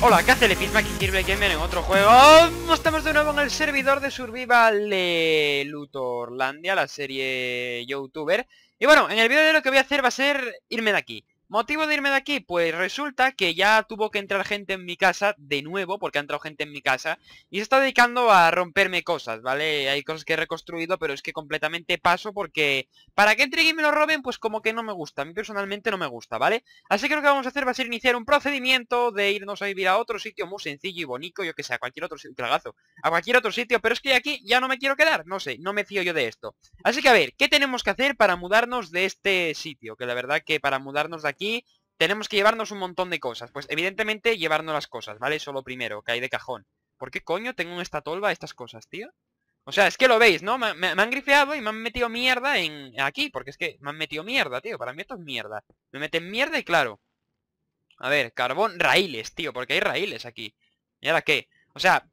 Hola, ¿qué hace el Epizma que sirve Gamer en otro juego? Estamos de nuevo en el servidor de Survival de Luthorlandia, la serie YouTuber. Y bueno, en el vídeo de lo que voy a hacer va a ser irme de aquí. ¿Motivo de irme de aquí? Pues resulta que ya tuvo que entrar gente en mi casa de nuevo, porque ha entrado gente en mi casa, y se está dedicando a romperme cosas, ¿vale? Hay cosas que he reconstruido, pero es que completamente paso porque para que entreguen y me lo roben, pues como que no me gusta, a mí personalmente no me gusta, ¿vale? Así que lo que vamos a hacer va a ser iniciar un procedimiento de irnos a vivir a otro sitio muy sencillo y bonito, yo que sé, a cualquier otro sitio, clagazo, a cualquier otro sitio, pero es que aquí ya no me quiero quedar, no sé, no me fío yo de esto. Así que a ver, ¿qué tenemos que hacer para mudarnos de este sitio? Que la verdad que para mudarnos de aquí aquí tenemos que llevarnos un montón de cosas. Pues evidentemente llevarnos las cosas, ¿vale? Solo primero, que hay de cajón. ¿Por qué coño tengo en esta tolva estas cosas, tío? O sea, es que lo veis, ¿no? Me, han grifeado y me han metido mierda en aquí, porque es que me han metido mierda, tío. Para mí esto es mierda. Me meten mierda y claro. A ver, carbón, raíles, tío, porque hay raíles aquí. ¿Y ahora qué? O sea,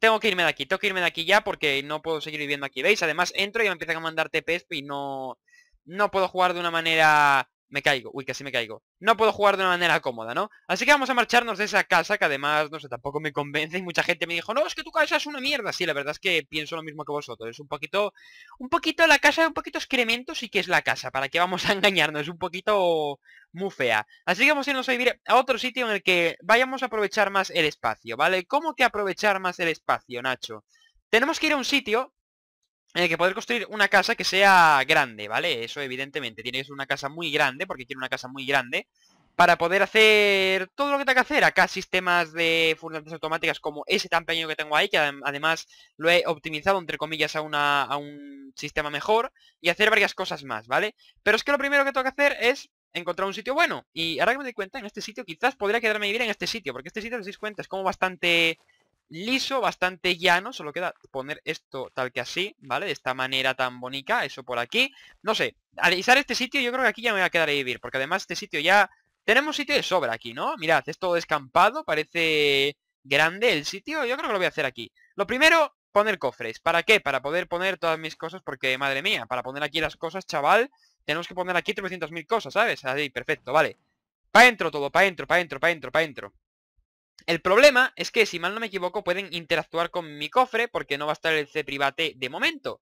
tengo que irme de aquí, tengo que irme de aquí ya porque no puedo seguir viviendo aquí, ¿veis? Además entro y me empiezan a mandar TPs y no... No puedo jugar de una manera me caigo, uy, casi me caigo. No puedo jugar de una manera cómoda, ¿no? Así que vamos a marcharnos de esa casa, que además, no sé, tampoco me convence y mucha gente me dijo, no, es que tu casa es una mierda. Sí, la verdad es que pienso lo mismo que vosotros. Es un poquito, un poquito la casa, un poquito excrementos y que es la casa, para qué vamos a engañarnos, Es un poquito muy fea. Así que vamos a irnos a vivir a otro sitio en el que vayamos a aprovechar más el espacio, ¿vale? ¿Cómo que aprovechar más el espacio, Nacho? Tenemos que ir a un sitio en el que poder construir una casa que sea grande, ¿vale? Eso evidentemente, tiene que ser una casa muy grande, porque quiero una casa muy grande, para poder hacer todo lo que tenga que hacer. Acá sistemas de fundantes automáticas como ese tan pequeño que tengo ahí, que además lo he optimizado, entre comillas, a, a un sistema mejor, y hacer varias cosas más, ¿vale? Pero es que lo primero que tengo que hacer es encontrar un sitio bueno. Y ahora que me doy cuenta, en este sitio quizás podría quedarme a vivir en este sitio, porque este sitio, os dais cuenta, es como bastante liso, bastante llano, solo queda poner esto tal que así, ¿vale? De esta manera tan bonita, eso por aquí. No sé, alisar este sitio yo creo que aquí ya me voy a quedar a vivir, porque además este sitio ya... Tenemos sitio de sobra aquí, ¿no? Mirad, es todo descampado, parece grande el sitio, yo creo que lo voy a hacer aquí. Lo primero, poner cofres. ¿Para qué? Para poder poner todas mis cosas, porque, madre mía, para poner aquí las cosas, chaval, tenemos que poner aquí 300.000 cosas, ¿sabes? Ahí, perfecto, vale. Pa' dentro todo, pa' dentro, pa' dentro, pa' dentro, pa' dentro. El problema es que, si mal no me equivoco, pueden interactuar con mi cofre porque no va a estar el C-Private de momento.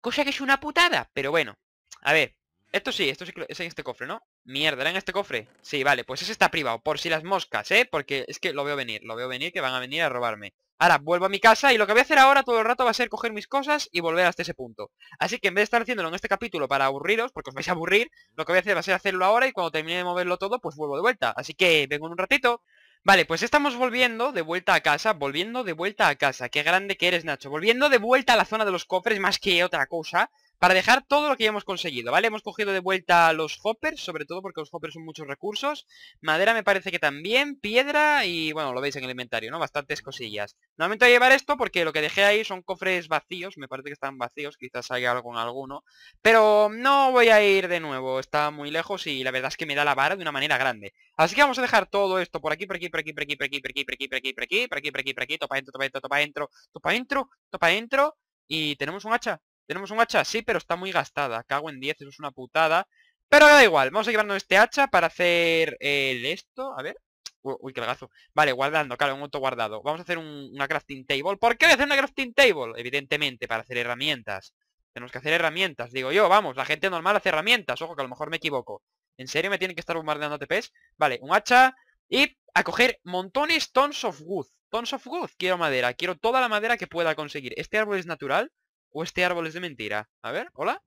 Cosa que es una putada, pero bueno. A ver, esto sí, esto sí es en este cofre, ¿no? Mierda, ¿era en este cofre? Sí, vale, pues ese está privado, por si las moscas, ¿eh? Porque es que lo veo venir, lo veo venir que van a venir a robarme. Ahora, vuelvo a mi casa y lo que voy a hacer ahora todo el rato va a ser coger mis cosas y volver hasta ese punto. Así que en vez de estar haciéndolo en este capítulo para aburriros, porque os vais a aburrir, lo que voy a hacer va a ser hacerlo ahora y cuando termine de moverlo todo, pues vuelvo de vuelta. Así que vengo en un ratito. Vale, pues estamos volviendo de vuelta a casa, volviendo de vuelta a casa. Qué grande que eres, Nacho. Volviendo de vuelta a la zona de los cofres más que otra cosa. Para dejar todo lo que ya hemos conseguido, ¿vale? Hemos cogido de vuelta los hoppers, sobre todo porque los hoppers son muchos recursos. Madera me parece que también, piedra y, bueno, lo veis en el inventario, ¿no? Bastantes cosillas. Normalmente voy a llevar esto porque lo que dejé ahí son cofres vacíos, me parece que están vacíos, quizás haya algo en alguno. Pero no voy a ir de nuevo, está muy lejos y la verdad es que me da la vara de una manera grande. Así que vamos a dejar todo esto por aquí, por aquí, por aquí, por aquí, por aquí, por aquí, por aquí, por aquí, por aquí, por aquí, por aquí, por aquí, por aquí, topa por topa por topa por topa por Y tenemos un hacha, ¿Tenemos un hacha? Sí, pero está muy gastada. Cago en 10, eso es una putada. Pero da igual, vamos a llevarnos este hacha para hacer el eh, esto. A ver. Uy, qué lagazo. Vale, guardando, claro, un auto guardado. Vamos a hacer una crafting table. ¿Por qué voy a hacer una crafting table? Evidentemente, para hacer herramientas. Tenemos que hacer herramientas, digo yo. Vamos, la gente normal hace herramientas. Ojo, que a lo mejor me equivoco. ¿En serio me tienen que estar bombardeando TPs? Vale, un hacha y a coger montones tons of wood. Tons of wood. Quiero madera. Quiero toda la madera que pueda conseguir. Este árbol es natural. ¿O este árbol es de mentira? A ver, ¿hola?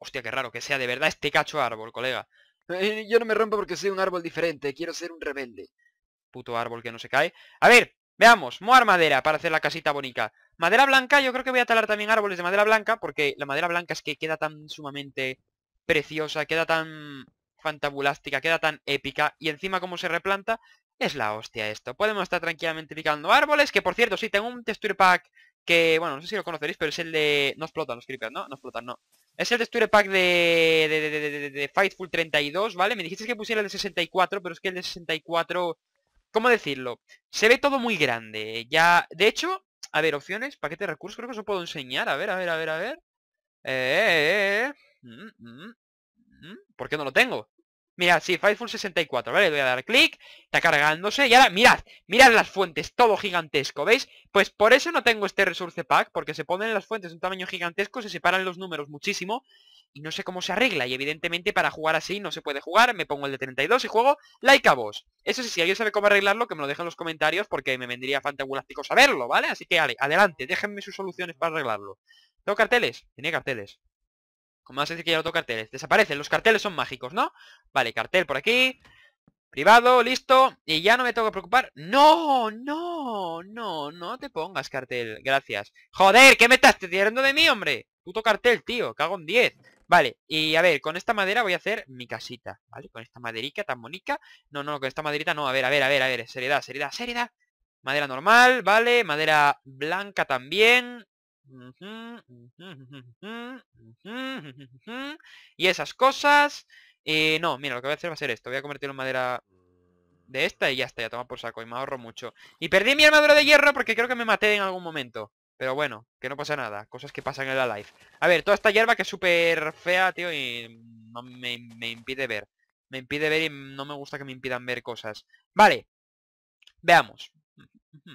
Hostia, qué raro que sea de verdad este cacho árbol, colega. Eh, yo no me rompo porque soy un árbol diferente, quiero ser un rebelde. Puto árbol que no se cae. A ver, veamos, moar madera para hacer la casita bonita. Madera blanca, yo creo que voy a talar también árboles de madera blanca, porque la madera blanca es que queda tan sumamente preciosa, queda tan fantabulástica, queda tan épica, y encima como se replanta, es la hostia esto. Podemos estar tranquilamente picando árboles, que por cierto, sí, tengo un texture pack que, bueno, no sé si lo conoceréis, pero es el de... No explotan los creepers, ¿no? No explotan, no. Es el texture pack de, de, de, de, Fightful 32, ¿vale? Me dijisteis que pusiera el de 64, pero es que el de 64... ¿Cómo decirlo? Se ve todo muy grande. Ya, de hecho, a ver, opciones, paquete de recursos, creo que os lo puedo enseñar. A ver, a ver, a ver, a ver. Eh, eh, eh, mm, mm, mm, ¿Por qué no lo tengo? Mirad, sí, Fightful 64, ¿vale? Le voy a dar clic, está cargándose y ahora, mirad, mirad las fuentes, todo gigantesco, ¿veis? Pues por eso no tengo este Resource Pack, porque se ponen las fuentes de un tamaño gigantesco, se separan los números muchísimo y no sé cómo se arregla. Y evidentemente para jugar así no se puede jugar, me pongo el de 32 y juego like a vos Eso sí, si alguien sabe cómo arreglarlo, que me lo deje en los comentarios porque me vendría fantabulástico saberlo, ¿vale? Así que vale, adelante, déjenme sus soluciones para arreglarlo. ¿Tengo carteles? Tenía carteles. Como vas a decir que hay carteles Desaparecen, los carteles son mágicos, ¿no? Vale, cartel por aquí. Privado, listo. Y ya no me tengo que preocupar. ¡No! ¡No! ¡No! No te pongas cartel. Gracias. ¡Joder! ¿Qué me estás tirando de mí, hombre? Puto cartel, tío. Cago en 10. Vale, y a ver, con esta madera voy a hacer mi casita, ¿vale? Con esta maderica tan bonita. No, no, con esta maderita no. A ver, a ver, a ver, a ver. Seriedad, seriedad, seriedad. Madera normal, vale. Madera blanca también. Y esas cosas. Eh, no, mira, lo que voy a hacer va a ser esto. Voy a convertirlo en madera de esta y ya está. Ya toma por saco y me ahorro mucho. Y perdí mi armadura de hierro porque creo que me maté en algún momento. Pero bueno, que no pasa nada. Cosas que pasan en la life. A ver, toda esta hierba que es súper fea, tío, y no me, me impide ver. Me impide ver y no me gusta que me impidan ver cosas. Vale. Veamos.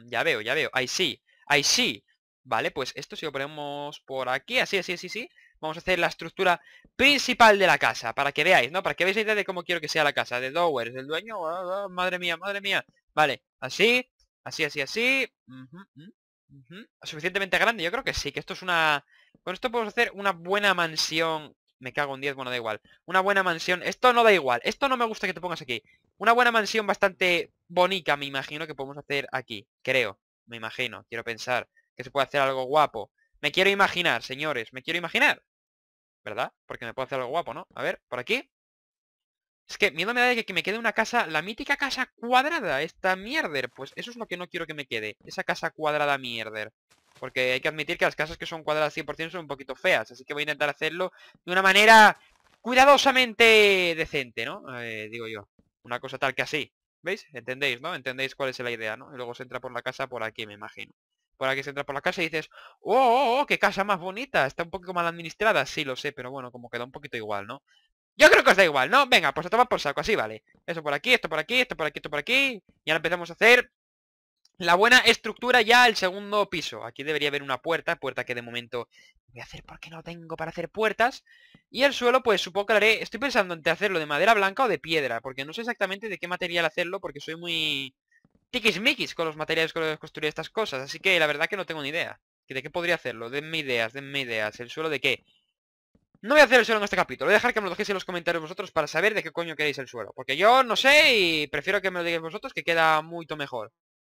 Ya veo, ya veo. Ahí sí. Ahí sí. Vale, pues esto si lo ponemos por aquí, así, así, así, sí. Vamos a hacer la estructura principal de la casa, para que veáis, ¿no? Para que veáis la idea de cómo quiero que sea la casa, de Dowers, del dueño, ah, ah, madre mía, madre mía. Vale, así, así, así, así. Suficientemente grande, yo creo que sí, que esto es una... Con esto podemos hacer una buena mansión me cago en 10, bueno, da igual Una buena mansión, esto no da igual Esto no me gusta que te pongas aquí Una buena mansión bastante bonita, me imagino Que podemos hacer aquí, creo, me imagino Quiero pensar que se puede hacer algo guapo. Me quiero imaginar, señores, me quiero imaginar. ¿Verdad? Porque me puedo hacer algo guapo, ¿no? A ver, por aquí. Es que miedo me da de que me quede una casa, la mítica casa cuadrada, esta mierder. Pues eso es lo que no quiero que me quede, esa casa cuadrada mierder. Porque hay que admitir que las casas que son cuadradas 100% son un poquito feas, así que voy a intentar hacerlo de una manera cuidadosamente decente, ¿no? Eh, digo yo, una cosa tal que así. ¿Veis? Entendéis, ¿no? Entendéis cuál es la idea, ¿no? Y luego se entra por la casa por aquí, me imagino por aquí se entra por la casa y dices, oh, oh, oh qué casa más bonita, está un poco mal administrada. Sí, lo sé, pero bueno, como queda un poquito igual, ¿no? Yo creo que os da igual, ¿no? Venga, pues a tomar por saco, así vale. Eso por aquí, esto por aquí, esto por aquí, esto por aquí. Y ahora empezamos a hacer la buena estructura ya el segundo piso. Aquí debería haber una puerta, puerta que de momento voy a hacer porque no tengo para hacer puertas. Y el suelo, pues supongo que haré... Estoy pensando en hacerlo de madera blanca o de piedra, porque no sé exactamente de qué material hacerlo, porque soy muy tiquismiquis con los materiales con los que construir estas cosas. Así que la verdad que no tengo ni idea. ¿De qué podría hacerlo? Denme ideas, denme ideas. ¿El suelo de qué? No voy a hacer el suelo en este capítulo. Voy a dejar que me lo dejéis en los comentarios vosotros para saber de qué coño queréis el suelo. Porque yo no sé y prefiero que me lo digáis vosotros que queda mucho mejor.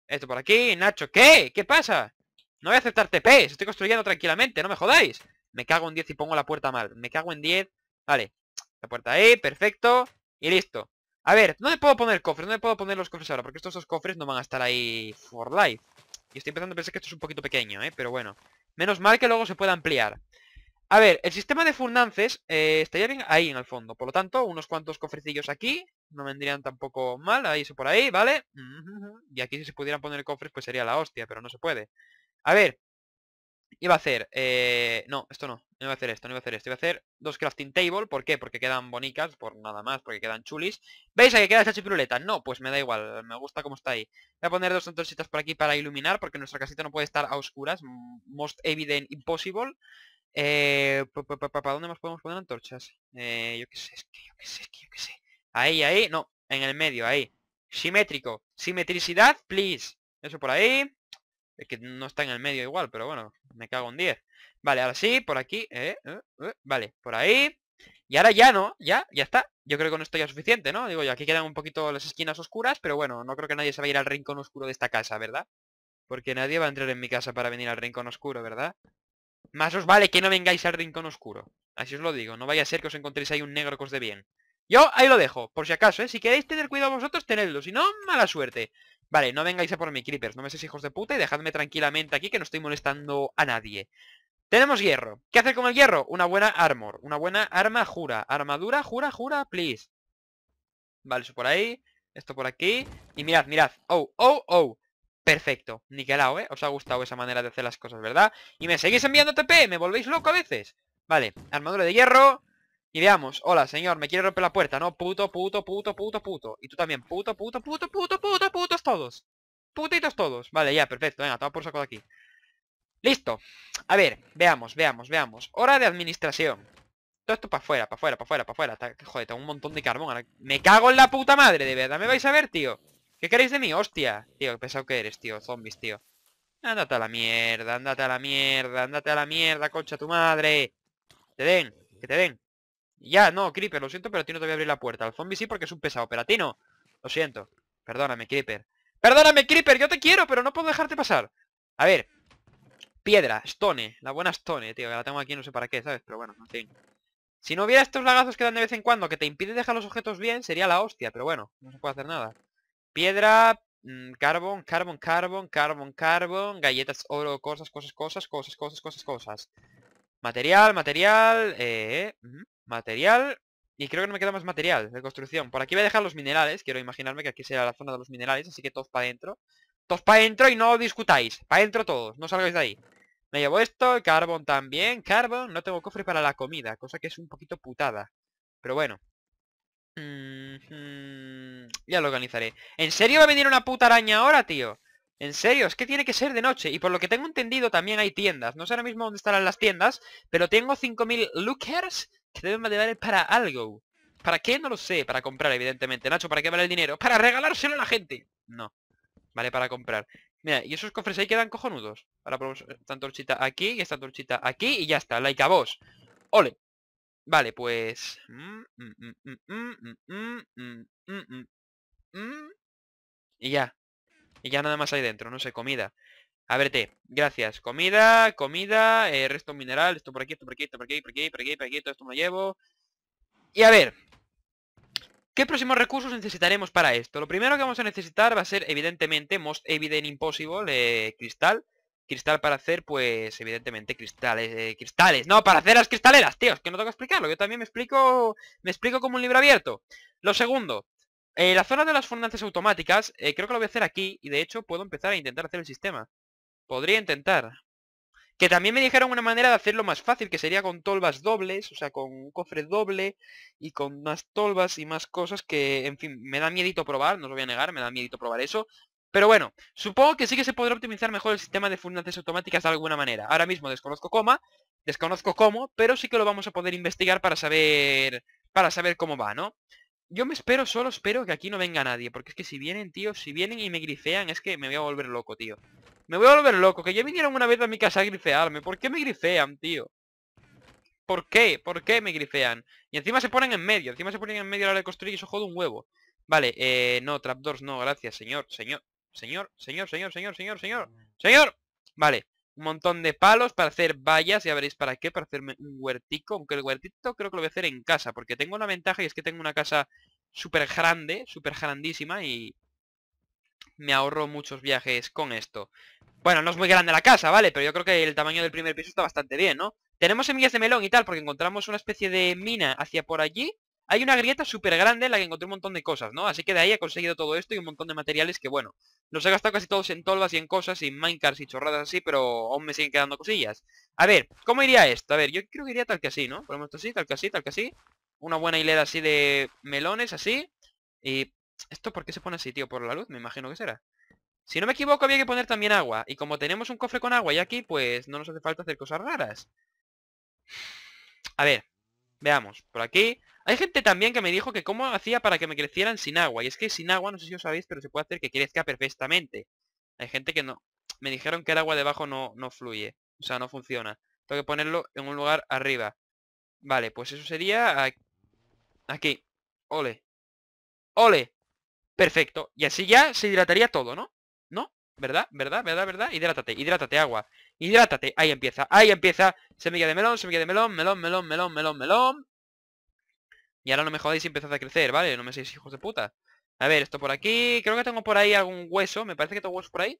Esto por aquí. Nacho, ¿qué? ¿Qué pasa? No voy a aceptar Tp. Estoy construyendo tranquilamente. No me jodáis. Me cago en 10 y pongo la puerta mal. Me cago en 10. Vale. La puerta ahí. Perfecto. Y listo. A ver, ¿dónde puedo poner cofres? ¿Dónde puedo poner los cofres ahora? Porque estos dos cofres no van a estar ahí for life. Y estoy empezando a pensar que esto es un poquito pequeño, ¿eh? Pero bueno. Menos mal que luego se pueda ampliar. A ver, el sistema de fundances eh, estaría bien ahí en el fondo. Por lo tanto, unos cuantos cofrecillos aquí. No vendrían tampoco mal. Ahí eso por ahí, ¿vale? Y aquí si se pudieran poner cofres, pues sería la hostia, pero no se puede. A ver, Iba a hacer... Eh, no, esto no. No iba a hacer esto, no iba a hacer esto. Iba a hacer dos crafting table. ¿Por qué? Porque quedan bonitas, por nada más, porque quedan chulis. ¿Veis a que queda esa chipiruleta? No, pues me da igual. Me gusta como está ahí. Voy a poner dos antorchitas por aquí para iluminar, porque nuestra casita no puede estar a oscuras. Most evident impossible. Eh, ¿Para dónde más podemos poner antorchas? Eh, yo qué sé, es que yo qué sé, es que yo qué sé. Ahí, ahí, no, en el medio, ahí. Simétrico. Simetricidad, please. Eso por ahí. Es que no está en el medio igual, pero bueno, me cago en 10. Vale, ahora sí, por aquí. Eh, eh, eh, vale, por ahí. Y ahora ya, ¿no? Ya, ya está. Yo creo que no esto ya es suficiente, ¿no? Digo ya aquí quedan un poquito las esquinas oscuras, pero bueno, no creo que nadie se vaya a ir al rincón oscuro de esta casa, ¿verdad? Porque nadie va a entrar en mi casa para venir al rincón oscuro, ¿verdad? Más os vale que no vengáis al rincón oscuro. Así os lo digo, no vaya a ser que os encontréis ahí un negro que os dé bien. Yo ahí lo dejo, por si acaso, ¿eh? Si queréis tener cuidado vosotros, tenedlo. Si no, mala suerte. Vale, no vengáis a por mi creepers. No me seis hijos de puta y dejadme tranquilamente aquí que no estoy molestando a nadie. Tenemos hierro. ¿Qué hacer con el hierro? Una buena armor. Una buena arma jura. Armadura jura, jura, please. Vale, eso por ahí. Esto por aquí. Y mirad, mirad. Oh, oh, oh. Perfecto. Niquelao, ¿eh? Os ha gustado esa manera de hacer las cosas, ¿verdad? Y me seguís enviando TP. Me volvéis loco a veces. Vale, armadura de hierro. Y veamos, hola señor, me quiere romper la puerta, ¿no? Puto, puto, puto, puto, puto. Y tú también, puto, puto, puto, puto, puto, putos todos. Putitos todos. Vale, ya, perfecto, venga, toma por saco de aquí. Listo. A ver, veamos, veamos, veamos. Hora de administración. Todo esto para afuera, para afuera, para afuera, para afuera. Joder, tengo un montón de carbón. Me cago en la puta madre, de verdad. ¿Me vais a ver, tío? ¿Qué queréis de mí? Hostia. Tío, qué pesado que eres, tío. Zombies, tío. Ándate a la mierda, ándate a la mierda, ándate a la mierda, concha tu madre. Que te den, que te den. Ya, no, Creeper, lo siento, pero a ti no te voy a abrir la puerta. Al zombie sí porque es un pesado, pero a ti no. Lo siento. Perdóname, Creeper. Perdóname, Creeper, yo te quiero, pero no puedo dejarte pasar. A ver. Piedra, stone, la buena stone, tío, la tengo aquí no sé para qué, ¿sabes? Pero bueno, en fin. Si no hubiera estos lagazos que dan de vez en cuando que te impiden dejar los objetos bien, sería la hostia, pero bueno, no se puede hacer nada. Piedra, mm, carbón, carbón, carbón, carbón, carbón, galletas, oro, cosas, cosas, cosas, cosas, cosas, cosas, cosas. Material, material, eh, material. Y creo que no me queda más material de construcción. Por aquí voy a dejar los minerales. Quiero imaginarme que aquí será la zona de los minerales. Así que todos para adentro. Todos para adentro y no discutáis. Para adentro todos. No salgáis de ahí. Me llevo esto. El carbón también. Carbón. No tengo cofre para la comida. Cosa que es un poquito putada. Pero bueno. ya lo organizaré. ¿En serio va a venir una puta araña ahora, tío? En serio, es que tiene que ser de noche. Y por lo que tengo entendido también hay tiendas. No sé ahora mismo dónde estarán las tiendas, pero tengo 5.000 lookers que deben valer para algo. ¿Para qué? No lo sé. Para comprar, evidentemente. Nacho, ¿para qué vale el dinero? Para regalárselo a la gente. No. Vale, para comprar. Mira, y esos cofres ahí quedan cojonudos. Ahora ponemos esta torchita aquí y esta torchita aquí y ya está. Like a vos. Ole. Vale, pues... Y ya. Y ya nada más hay dentro, no sé, comida. A verte, gracias. Comida, comida, eh, resto mineral, esto por aquí, esto por aquí, esto por aquí, por aquí, por aquí, por aquí, todo esto me llevo. Y a ver, ¿Qué próximos recursos necesitaremos para esto? Lo primero que vamos a necesitar va a ser, evidentemente, Most Evident Impossible, eh, cristal. Cristal para hacer, pues, evidentemente, cristales, eh, cristales. No, para hacer las cristaleras, es que no tengo que explicarlo. Yo también me explico, me explico como un libro abierto. Lo segundo, eh, la zona de las fundantes automáticas, eh, creo que lo voy a hacer aquí, y de hecho puedo empezar a intentar hacer el sistema. Podría intentar. Que también me dijeron una manera de hacerlo más fácil, que sería con tolvas dobles, o sea, con un cofre doble y con más tolvas y más cosas que, en fin, me da miedito probar, no lo voy a negar, me da miedito probar eso. Pero bueno, supongo que sí que se podrá optimizar mejor el sistema de fundantes automáticas de alguna manera. Ahora mismo desconozco cómo, desconozco cómo, pero sí que lo vamos a poder investigar para saber para saber cómo va, ¿no? Yo me espero, solo espero que aquí no venga nadie Porque es que si vienen, tío, si vienen y me grifean Es que me voy a volver loco, tío Me voy a volver loco, que ya vinieron una vez a mi casa a grifearme ¿Por qué me grifean, tío? ¿Por qué? ¿Por qué me grifean? Y encima se ponen en medio, encima se ponen en medio a la hora de construir y eso jode un huevo Vale, eh, no, trapdoors no, gracias, señor, señor Señor, señor, señor, señor, señor, señor Señor, vale un montón de palos para hacer vallas, ya veréis para qué, para hacerme un huertico, aunque el huertito creo que lo voy a hacer en casa, porque tengo una ventaja y es que tengo una casa súper grande, súper grandísima y me ahorro muchos viajes con esto. Bueno, no es muy grande la casa, ¿vale? Pero yo creo que el tamaño del primer piso está bastante bien, ¿no? Tenemos semillas de melón y tal, porque encontramos una especie de mina hacia por allí, hay una grieta súper grande en la que encontré un montón de cosas, ¿no? Así que de ahí he conseguido todo esto y un montón de materiales que, bueno, los he gastado casi todos en tolvas y en cosas y en minecarts y chorradas así, pero aún me siguen quedando cosillas. A ver, ¿cómo iría esto? A ver, yo creo que iría tal que así, ¿no? Ponemos esto así, tal que así, tal que así. Una buena hilera así de melones, así. Y... ¿Esto por qué se pone así, tío? ¿Por la luz? Me imagino que será. Si no me equivoco, había que poner también agua. Y como tenemos un cofre con agua y aquí, pues no nos hace falta hacer cosas raras. A ver, veamos. Por aquí hay gente también que me dijo que cómo hacía para que me crecieran sin agua. Y es que sin agua, no sé si os sabéis, pero se puede hacer que crezca perfectamente. Hay gente que no. Me dijeron que el agua debajo no, no fluye. O sea, no funciona. Tengo que ponerlo en un lugar arriba. Vale, pues eso sería aquí. Ole. Ole. Perfecto. Y así ya se hidrataría todo, ¿no? ¿No? ¿Verdad? ¿Verdad? ¿Verdad? ¿Verdad? Hidrátate. Hidrátate, agua. Hidrátate. Ahí empieza. Ahí empieza. Semilla de melón, semilla de melón, melón, melón, melón, melón, melón. Y ahora no me jodáis y empezad a crecer, ¿vale? No me seáis hijos de puta. A ver, esto por aquí. Creo que tengo por ahí algún hueso. Me parece que tengo huesos por ahí.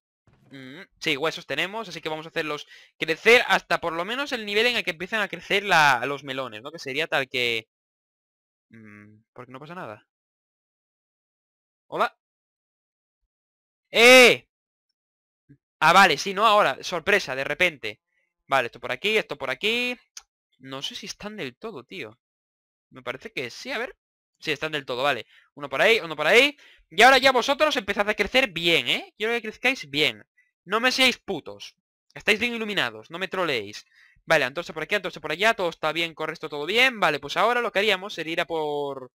Mm, sí, huesos tenemos, así que vamos a hacerlos crecer hasta por lo menos el nivel en el que empiezan a crecer los melones, ¿no? Que sería tal que... Mm, porque no pasa nada. Hola. ¡Eh! Ah, vale, sí, no ahora. Sorpresa, de repente. Vale, esto por aquí, esto por aquí. No sé si están del todo, tío. Me parece que sí, a ver. Sí, están del todo, vale. Uno por ahí, uno por ahí. Y ahora ya vosotros empezáis a crecer bien, ¿eh? Quiero que crezcáis bien. No me seáis putos. Estáis bien iluminados, no me troleéis. Vale, entonces por aquí, entonces por allá, todo está bien, correcto, todo bien. Vale, pues ahora lo que haríamos sería ir a por...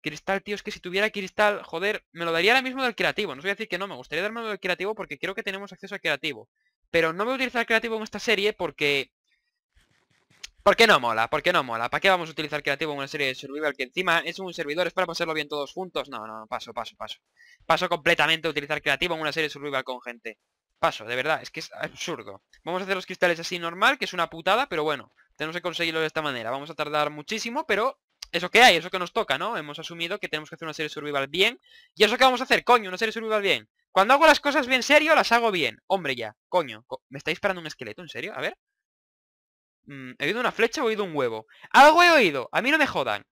Cristal, tío, es que si tuviera cristal, joder, me lo daría ahora mismo del creativo. No os voy a decir que no, me gustaría darme del creativo porque creo que tenemos acceso al creativo. Pero no voy a utilizar creativo en esta serie porque ¿Por qué no mola? ¿Por qué no mola? ¿Para qué vamos a utilizar creativo en una serie de survival que encima es un servidor? ¿Es para pasarlo bien todos juntos? No, no, paso, paso, paso. Paso completamente a utilizar creativo en una serie de survival con gente. Paso, de verdad, es que es absurdo. Vamos a hacer los cristales así normal, que es una putada, pero bueno, tenemos que conseguirlo de esta manera. Vamos a tardar muchísimo, pero eso que hay, eso que nos toca, ¿no? Hemos asumido que tenemos que hacer una serie de survival bien. ¿Y eso que vamos a hacer, coño? Una serie de survival bien. Cuando hago las cosas bien serio, las hago bien. Hombre, ya, coño. ¿Me estáis parando un esqueleto? ¿En serio? A ver. Mm, ¿He oído una flecha o he oído un huevo? ¡Algo he oído! ¡A mí no me jodan!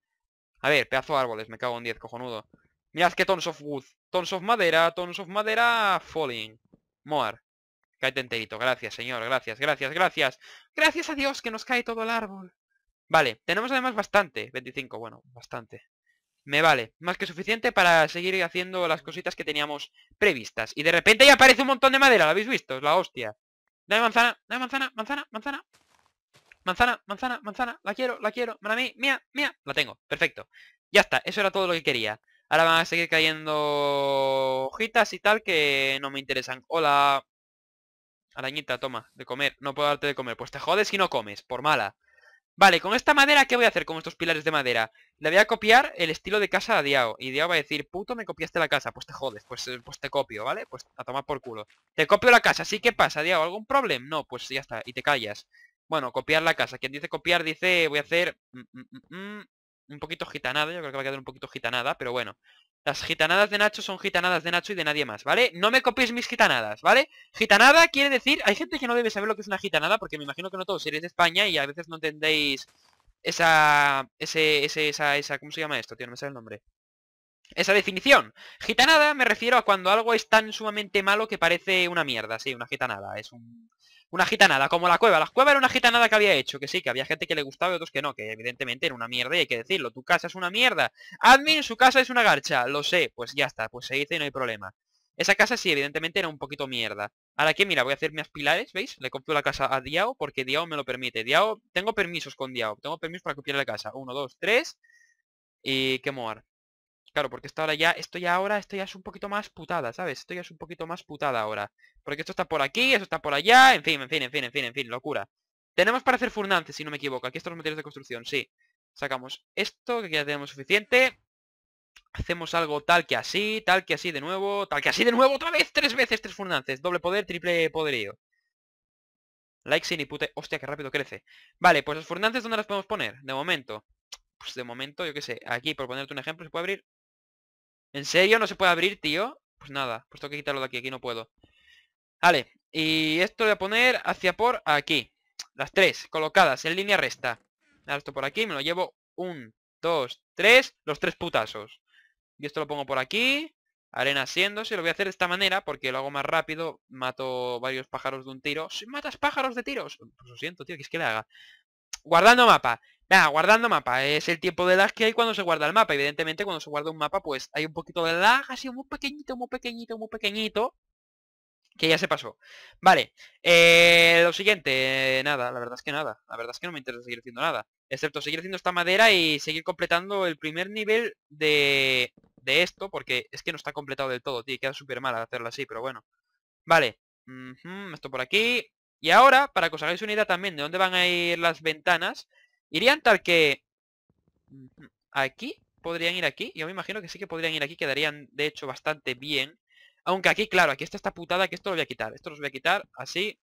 A ver, pedazo de árboles, me cago en 10, cojonudo. Mirad que tons of wood. Tons of madera, tons of madera, falling. Moar. Cae enterito. Gracias, señor. Gracias, gracias, gracias. Gracias a Dios que nos cae todo el árbol. Vale, tenemos además bastante. 25, bueno, bastante. Me vale. Más que suficiente para seguir haciendo las cositas que teníamos previstas. Y de repente ya aparece un montón de madera. ¿Lo habéis visto? Es la hostia. Dame manzana, dame manzana, manzana, manzana manzana, manzana, manzana, la quiero, la quiero, para mí, mía, mía, la tengo, perfecto. Ya está, eso era todo lo que quería. Ahora van a seguir cayendo hojitas y tal que no me interesan. Hola. Arañita, toma, de comer. No puedo darte de comer. Pues te jodes si no comes, por mala. Vale, con esta madera, ¿qué voy a hacer con estos pilares de madera? Le voy a copiar el estilo de casa a Diao. Y Diao va a decir, puto, me copiaste la casa. Pues te jodes, pues, eh, pues te copio, ¿vale? Pues a tomar por culo. Te copio la casa, ¿sí? ¿Qué pasa, Diao? ¿Algún problema? No, pues ya está, y te callas. Bueno, copiar la casa. Quien dice copiar dice voy a hacer mm, mm, mm, un poquito gitanada. Yo creo que va a quedar un poquito gitanada, pero bueno. Las gitanadas de Nacho son gitanadas de Nacho y de nadie más, ¿vale? No me copies mis gitanadas, ¿vale? Gitanada quiere decir... Hay gente que no debe saber lo que es una gitanada porque me imagino que no todos iréis de España y a veces no entendéis esa... Ese, ese, esa, esa... ¿Cómo se llama esto, tío? No me sale el nombre esa definición. Gitanada me refiero a cuando algo es tan sumamente malo que parece una mierda, sí, una gitanada. Es un, una gitanada, como la cueva. La cueva era una gitanada que había hecho, que sí, que había gente que le gustaba y otros que no, que evidentemente era una mierda y hay que decirlo. Tu casa es una mierda. Admin, su casa es una garcha. Lo sé, pues ya está, pues se dice y no hay problema. Esa casa sí, evidentemente era un poquito mierda. Ahora que mira, voy a hacer mis pilares, ¿veis? Le copio la casa a Diao porque Diao me lo permite. Diao, tengo permisos con Diao. Tengo permisos para copiar la casa. Uno, dos, tres. Y que moar. Claro, porque esto ahora ya, esto ya ahora, esto ya es un poquito más putada, ¿sabes? Esto ya es un poquito más putada ahora. Porque esto está por aquí, eso está por allá, en fin, en fin, en fin, en fin, en fin, locura. Tenemos para hacer furnances, si no me equivoco. Aquí están los materiales de construcción, sí. Sacamos esto, que ya tenemos suficiente. Hacemos algo tal que así, tal que así de nuevo, tal que así de nuevo, otra vez, tres veces, tres furnances. Doble poder, triple poderío. Like sin y pute... Hostia, qué rápido crece. Vale, pues los furnances, ¿dónde las podemos poner? De momento. Pues de momento, yo qué sé. Aquí, por ponerte un ejemplo, se puede abrir ¿En serio? ¿No se puede abrir, tío? Pues nada, pues tengo que quitarlo de aquí, aquí no puedo Vale, y esto voy a poner hacia por aquí Las tres, colocadas en línea recta esto por aquí, me lo llevo un, dos, tres Los tres putazos Y esto lo pongo por aquí Arena haciéndose, lo voy a hacer de esta manera Porque lo hago más rápido, mato varios pájaros de un tiro Si matas pájaros de tiros Pues lo siento, tío, que es que le haga Guardando mapa guardando mapa. Es el tiempo de lag que hay cuando se guarda el mapa. Evidentemente, cuando se guarda un mapa, pues hay un poquito de lag, así muy pequeñito, muy pequeñito, muy pequeñito. Que ya se pasó. Vale. Eh, lo siguiente, nada, la verdad es que nada. La verdad es que no me interesa seguir haciendo nada. Excepto seguir haciendo esta madera y seguir completando el primer nivel de, de esto. Porque es que no está completado del todo, tío. Queda súper mal hacerlo así, pero bueno. Vale. esto por aquí. Y ahora, para que os hagáis una idea también de dónde van a ir las ventanas, Irían tal que... Aquí. Podrían ir aquí. Yo me imagino que sí que podrían ir aquí. Quedarían, de hecho, bastante bien. Aunque aquí, claro, aquí está esta putada que esto lo voy a quitar. Esto lo voy a quitar así.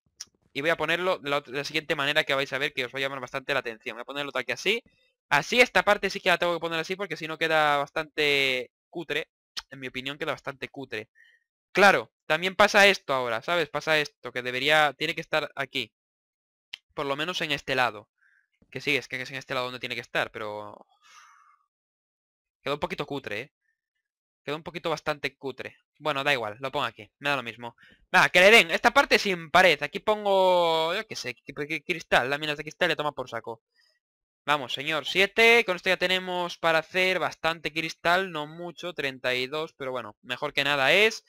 Y voy a ponerlo de la, siguiente manera que vais a ver que os va a llamar bastante la atención. Voy a ponerlo tal que así. Así, esta parte sí que la tengo que poner así porque si no queda bastante cutre. En mi opinión queda bastante cutre. Claro, también pasa esto ahora, ¿sabes? Pasa esto, que debería... Tiene que estar aquí. Por lo menos en este lado. Que sí, es que es en este lado donde tiene que estar, pero... Quedó un poquito cutre, ¿eh? Quedó un poquito bastante cutre. Bueno, da igual, lo pongo aquí. Me da lo mismo. Nada, ah, que le den. Esta parte sin pared. Aquí pongo... Yo qué sé, cristal. Láminas de cristal le toma por saco. Vamos, señor. 7. Con esto ya tenemos para hacer bastante cristal. No mucho, 32. Pero bueno, mejor que nada es...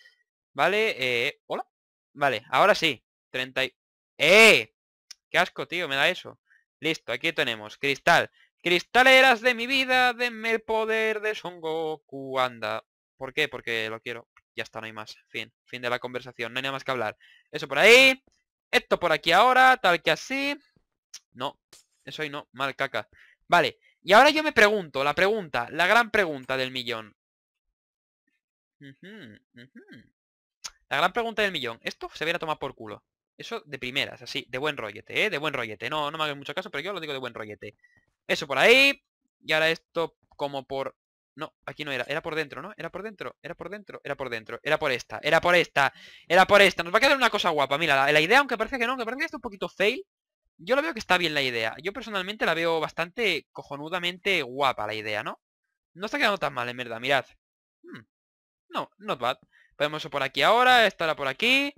Vale, eh... ¿Hola? Vale, ahora sí. 30... ¡Eh! ¡Qué asco, tío! Me da eso. Listo, aquí tenemos. Cristal. Cristaleras de mi vida, denme el poder de Son Goku, anda. ¿Por qué? Porque lo quiero. Ya está, no hay más. Fin. Fin de la conversación. No hay nada más que hablar. Eso por ahí. Esto por aquí ahora, tal que así. No. Eso ahí no. Mal caca. Vale. Y ahora yo me pregunto, la pregunta, la gran pregunta del millón. La gran pregunta del millón. Esto se viene a tomar por culo. Eso de primeras, así, de buen rollete, ¿eh? De buen rollete. No, no me hagas mucho caso, pero yo lo digo de buen rollete. Eso por ahí. Y ahora esto como por... No, aquí no era. Era por dentro, ¿no? Era por dentro, era por dentro, era por dentro. Era por esta, era por esta, era por esta. Nos va a quedar una cosa guapa. Mira, la, idea, aunque parece que no, aunque parece que está un poquito fail, yo lo veo que está bien la idea. Yo personalmente la veo bastante cojonudamente guapa la idea, ¿no? No está quedando tan mal, en verdad, mirad. Hmm, no, not bad. Podemos eso por aquí ahora, esta era por aquí.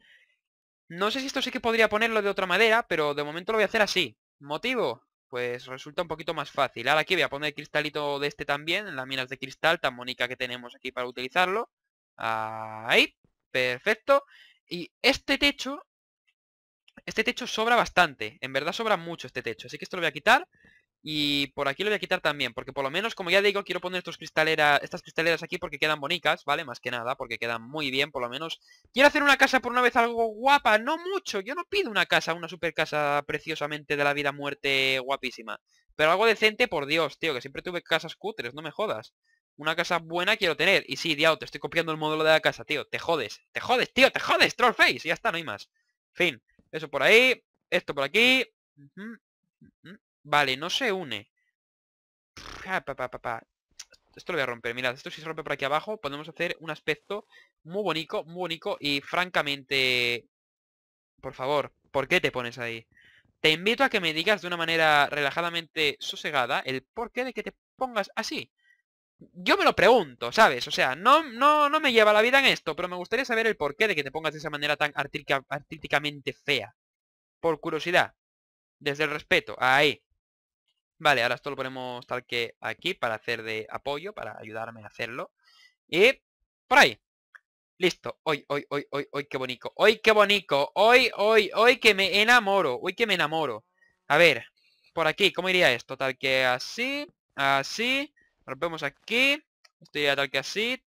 No sé si esto sí que podría ponerlo de otra manera, pero de momento lo voy a hacer así. ¿Motivo? Pues resulta un poquito más fácil. Ahora aquí voy a poner el cristalito de este también, en las minas de cristal tan bonita que tenemos aquí para utilizarlo. Ahí, perfecto. Y este techo, este techo sobra bastante. En verdad sobra mucho este techo, así que esto lo voy a quitar. Y por aquí lo voy a quitar también, porque por lo menos, como ya digo, quiero poner estos estas cristaleras aquí porque quedan bonitas, ¿vale? Más que nada, porque quedan muy bien, por lo menos. Quiero hacer una casa por una vez algo guapa, no mucho. Yo no pido una casa, una super casa preciosamente de la vida muerte guapísima. Pero algo decente, por Dios, tío, que siempre tuve casas cutres, no me jodas. Una casa buena quiero tener. Y sí, diablo, te estoy copiando el modelo de la casa, tío. Te jodes, te jodes, tío, te jodes, trollface. Ya está, no hay más. Fin, eso por ahí, esto por aquí. Vale, no se une. Esto lo voy a romper, mirad, esto si se rompe por aquí abajo podemos hacer un aspecto muy bonito, muy bonito y francamente... Por favor, ¿por qué te pones ahí? Te invito a que me digas de una manera relajadamente sosegada el porqué de que te pongas así. Yo me lo pregunto, ¿sabes? O sea, no, no, no me lleva la vida en esto, pero me gustaría saber el porqué de que te pongas de esa manera tan artísticamente fea. Por curiosidad. Desde el respeto. Ahí. Vale, ahora esto lo ponemos tal que aquí para hacer de apoyo, para ayudarme a hacerlo. Y por ahí. Listo. Hoy, hoy, hoy, hoy, hoy, qué bonito. Hoy, qué bonito. Hoy, hoy, hoy que me enamoro. Hoy que me enamoro. A ver, por aquí, ¿cómo iría esto? Tal que así, así. Rompemos aquí. Esto iría tal que así.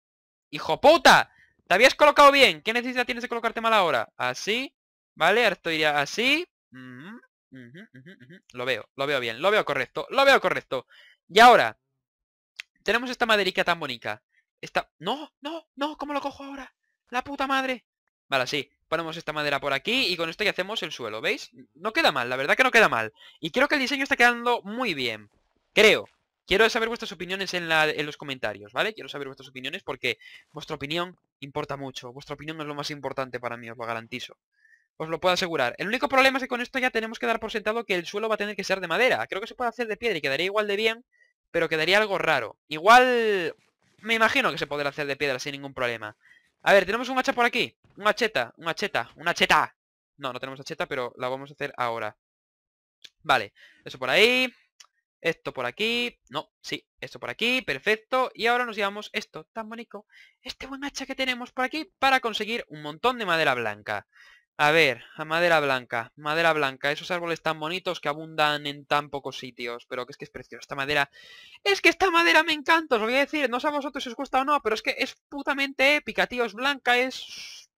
¡Hijo puta! ¿Te habías colocado bien? ¿Qué necesidad tienes de colocarte mal ahora? Así. Vale, ahora esto iría así. Lo veo, lo veo bien, lo veo correcto, lo veo correcto. Y ahora, tenemos esta maderica tan bonita. Esta... No, no, no, ¿cómo lo cojo ahora? La puta madre. Vale, sí, ponemos esta madera por aquí y con esto ya hacemos el suelo, ¿veis? No queda mal, la verdad que no queda mal. Y creo que el diseño está quedando muy bien. Creo. Quiero saber vuestras opiniones en, en los comentarios, ¿vale? Quiero saber vuestras opiniones porque vuestra opinión importa mucho. Vuestra opinión es lo más importante para mí, os lo garantizo. Os lo puedo asegurar. El único problema es que con esto ya tenemos que dar por sentado que el suelo va a tener que ser de madera. Creo que se puede hacer de piedra y quedaría igual de bien, pero quedaría algo raro. Igual... Me imagino que se podrá hacer de piedra sin ningún problema. A ver, tenemos un hacha por aquí. Un hacheta, un hacheta, un hacheta. No, no tenemos hacheta, pero la vamos a hacer ahora. Vale, eso por ahí. Esto por aquí. No, sí, esto por aquí. Perfecto. Y ahora nos llevamos esto tan bonito. Este buen hacha que tenemos por aquí para conseguir un montón de madera blanca. A ver, a madera blanca, madera blanca, esos árboles tan bonitos que abundan en tan pocos sitios, pero que es que es preciosa esta madera. Es que esta madera me encanta, os lo voy a decir, no sé a vosotros si os gusta o no, pero es que es putamente épica, tío, es blanca, es...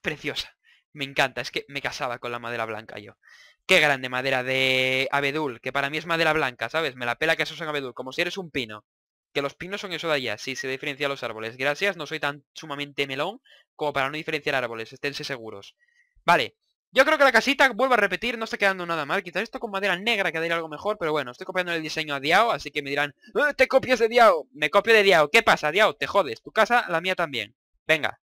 Preciosa, me encanta, es que me casaba con la madera blanca yo. Qué grande madera de abedul, que para mí es madera blanca, ¿sabes? Me la pela que eso es abedul, como si eres un pino. Que los pinos son eso de allá, sí, se diferencian los árboles. Gracias, no soy tan sumamente melón como para no diferenciar árboles, esténse seguros. Vale, yo creo que la casita, vuelvo a repetir, no está quedando nada mal. Quizás esto con madera negra quedaría algo mejor, pero bueno, estoy copiando el diseño a Diao, así que me dirán, eh, te copias de Diao, me copio de Diao, ¿qué pasa, Diao? Te jodes, tu casa, la mía también. Venga.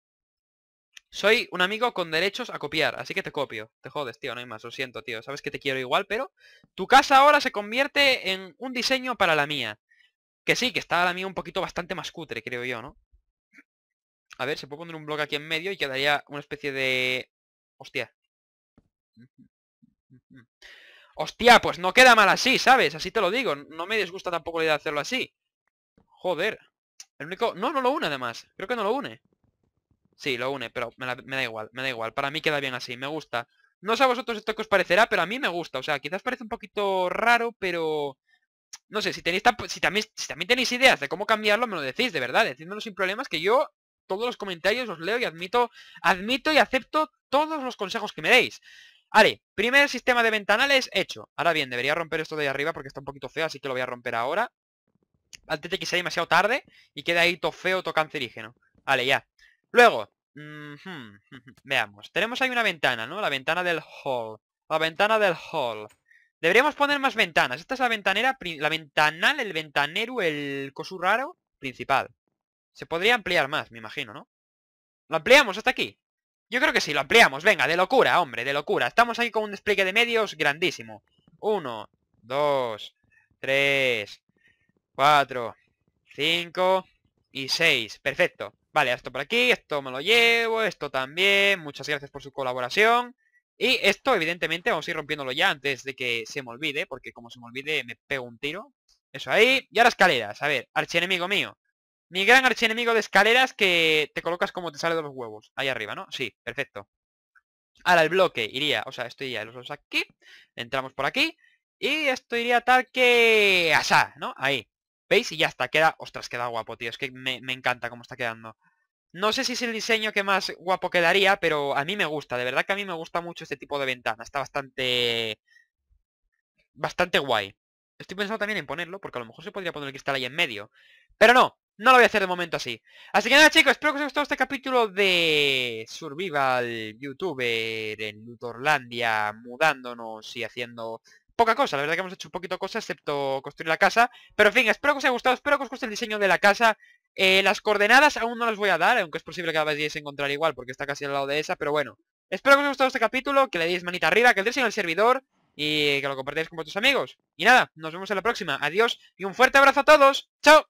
Soy un amigo con derechos a copiar, así que te copio. Te jodes, tío, no hay más, lo siento, tío. Sabes que te quiero igual, pero... Tu casa ahora se convierte en un diseño para la mía. Que sí, que está la mía un poquito bastante más cutre, creo yo, ¿no? A ver, se puede poner un bloque aquí en medio y quedaría una especie de... Hostia. Hostia, pues no queda mal así, ¿sabes? Así te lo digo. No me disgusta tampoco la idea de hacerlo así. Joder. El único... No, no lo une además. Creo que no lo une. Sí, lo une, pero me, me da igual, me da igual. Para mí queda bien así, me gusta. No sé a vosotros esto que os parecerá, pero a mí me gusta. O sea, quizás parece un poquito raro, pero no sé, si tenéis si también, también tenéis ideas de cómo cambiarlo, me lo decís, de verdad, decídmelo sin problemas, que yo todos los comentarios los leo y admito, admito y acepto todos los consejos que me deis. Vale, primer sistema de ventanales hecho. Ahora bien, debería romper esto de ahí arriba porque está un poquito feo, así que lo voy a romper ahora. Antes de que sea demasiado tarde y quede ahí todo feo, todo cancerígeno. Vale, ya. Luego, veamos. Tenemos ahí una ventana, ¿no? La ventana del hall. La ventana del hall. Deberíamos poner más ventanas. Esta es la ventanera, la ventanal, el ventanero, el raro principal. Se podría ampliar más, me imagino, ¿no? ¿Lo ampliamos hasta aquí? Yo creo que sí, lo ampliamos. Venga, de locura, hombre, de locura. Estamos ahí con un despliegue de medios grandísimo. Uno, dos, tres, cuatro, cinco y seis. Perfecto. Vale, esto por aquí, esto me lo llevo, esto también. Muchas gracias por su colaboración. Y esto, evidentemente, vamos a ir rompiéndolo ya antes de que se me olvide, porque como se me olvide me pego un tiro. Eso ahí. Y ahora escaleras. A ver, archienemigo mío. Mi gran archienemigo de escaleras que te colocas como te sale de los huevos. Ahí arriba, ¿no? Sí, perfecto. Ahora el bloque iría, o sea, esto iría los dos aquí. Entramos por aquí. Y esto iría tal que... Asá, ¿no? Ahí. ¿Veis? Y ya está, queda... Ostras, queda guapo, tío. Es que me, me encanta cómo está quedando. No sé si es el diseño que más guapo quedaría, pero a mí me gusta. De verdad que a mí me gusta mucho este tipo de ventana. Está bastante... Bastante guay. Estoy pensando también en ponerlo, porque a lo mejor se podría poner el cristal ahí en medio. Pero no, no lo voy a hacer de momento así. Así que nada, chicos, espero que os haya gustado este capítulo de Survival Youtuber en Lutorlandia, mudándonos y haciendo poca cosa. La verdad que hemos hecho un poquito cosa, excepto construir la casa. Pero en fin, espero que os haya gustado, espero que os guste el diseño de la casa. Eh, las coordenadas aún no las voy a dar, aunque es posible que la vayáis a encontrar igual, porque está casi al lado de esa, pero bueno. Espero que os haya gustado este capítulo, que le deis manita arriba, que entréis en el servidor y que lo compartáis con vuestros amigos. Y nada, nos vemos en la próxima. Adiós y un fuerte abrazo a todos. ¡Chao!